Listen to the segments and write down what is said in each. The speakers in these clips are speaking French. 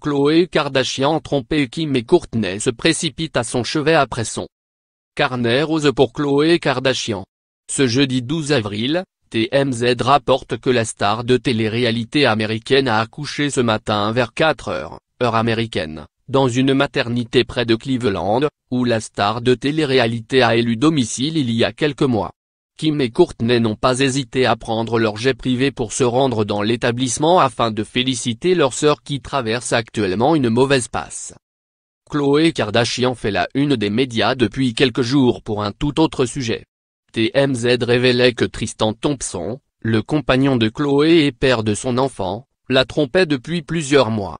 Chloé Kardashian trompée Kim et Courtney se précipitent à son chevet après son carnet rose pour Chloé Kardashian. Ce jeudi 12 avril, TMZ rapporte que la star de télé-réalité américaine a accouché ce matin vers 4 heures, heure américaine, dans une maternité près de Cleveland, où la star de télé-réalité a élu domicile il y a quelques mois. Kim et Courtney n'ont pas hésité à prendre leur jet privé pour se rendre dans l'établissement afin de féliciter leur sœur qui traverse actuellement une mauvaise passe. Chloé Kardashian fait la une des médias depuis quelques jours pour un tout autre sujet. TMZ révélait que Tristan Thompson, le compagnon de Chloé et père de son enfant, la trompait depuis plusieurs mois.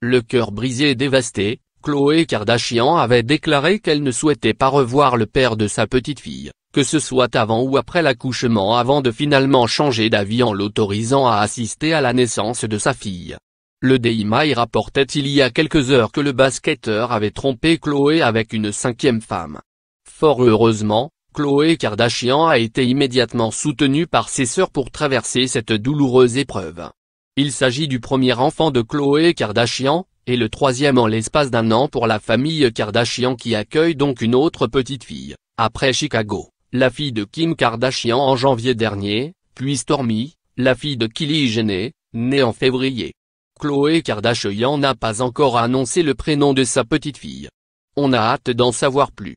Le cœur brisé et dévasté, Chloé Kardashian avait déclaré qu'elle ne souhaitait pas revoir le père de sa petite fille, que ce soit avant ou après l'accouchement avant de finalement changer d'avis en l'autorisant à assister à la naissance de sa fille. Le DIMAI rapportait il y a quelques heures que le basketteur avait trompé Chloé avec une cinquième femme. Fort heureusement, Chloé Kardashian a été immédiatement soutenue par ses sœurs pour traverser cette douloureuse épreuve. Il s'agit du premier enfant de Chloé Kardashian, et le troisième en l'espace d'un an pour la famille Kardashian qui accueille donc une autre petite fille, après Chicago la fille de Kim Kardashian en janvier dernier, puis Stormy, la fille de Kylie Jenner, née en février. Chloé Kardashian n'a pas encore annoncé le prénom de sa petite fille. On a hâte d'en savoir plus.